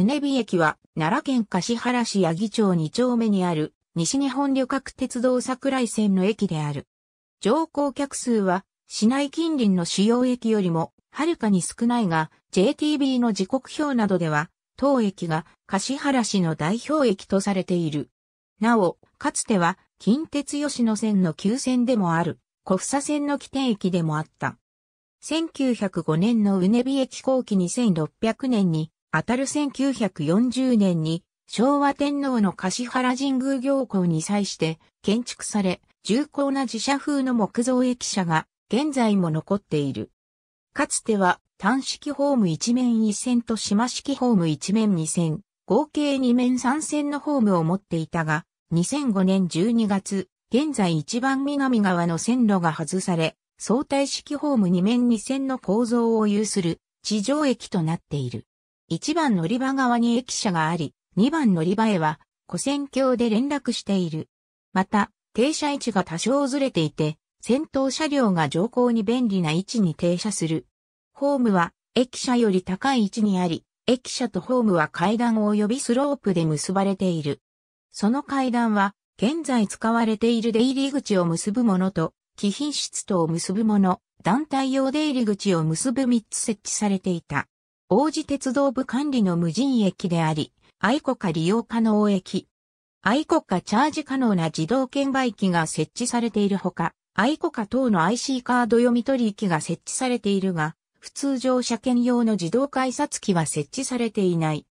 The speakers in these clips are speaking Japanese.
うねび駅は、奈良県橿原市八木町2丁目にある、西日本旅客鉄道桜井線の駅である。乗降客数は、市内近隣の主要駅よりも、はるかに少ないが、JTB の時刻表などでは、当駅が橿原市の代表駅とされている。なお、かつては、近鉄吉野線の急線でもある、小房線の起点駅でもあった。1905年のうねび駅後期2600年に、当たる1940年に昭和天皇の柏原神宮行行に際して建築され、重厚な自社風の木造駅舎が現在も残っている。かつては単式ホーム一面一線と島式ホーム一面二線、合計二面三線のホームを持っていたが、2005年12月、現在一番南側の線路が外され、相対式ホーム二面二線の構造を有する地上駅となっている。1番乗り場側に駅舎があり、2番乗り場へは、古線橋で連絡している。また、停車位置が多少ずれていて、先頭車両が乗降に便利な位置に停車する。ホームは、駅舎より高い位置にあり、駅舎とホームは階段及びスロープで結ばれている。その階段は、現在使われている出入り口を結ぶものと、貴賓室とを結ぶもの、団体用出入り口を結ぶ3つ設置されていた。王子鉄道部管理の無人駅であり、愛国家利用可能駅。愛国家チャージ可能な自動券売機が設置されているほか、愛国家等の IC カード読み取り機が設置されているが、普通乗車券用の自動改札機は設置されていない。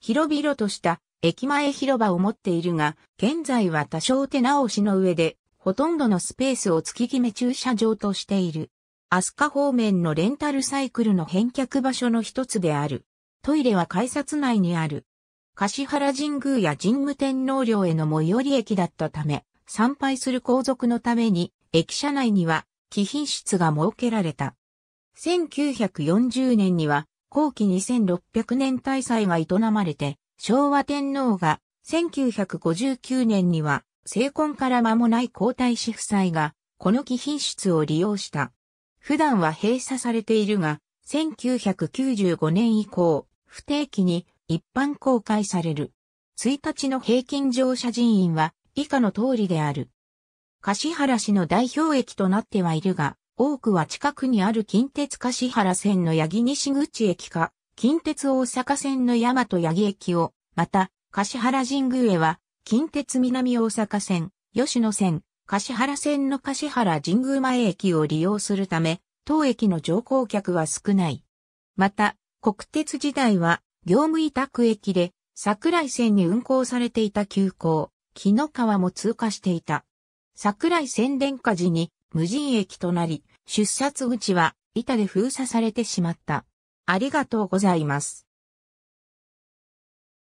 広々とした駅前広場を持っているが、現在は多少手直しの上で、ほとんどのスペースを月決め駐車場としている。飛鳥方面のレンタルサイクルの返却場所の一つである。トイレは改札内にある。柏原神宮や神武天皇陵への最寄り駅だったため、参拝する皇族のために、駅舎内には、貴賓室が設けられた。1940年には、後期2600年大祭が営まれて、昭和天皇が、1959年には、成婚から間もない皇太子夫妻が、この貴賓室を利用した。普段は閉鎖されているが、1995年以降、不定期に一般公開される。1日の平均乗車人員は以下の通りである。柏原市の代表駅となってはいるが、多くは近くにある近鉄柏原線の八木西口駅か、近鉄大阪線の大和八木駅を、また、柏原神宮へは、近鉄南大阪線、吉野線、橿原線の橿原神宮前駅を利用するため、当駅の乗降客は少ない。また、国鉄時代は、業務委託駅で、桜井線に運行されていた急行、木の川も通過していた。桜井線電化時に無人駅となり、出札口は板で封鎖されてしまった。ありがとうございます。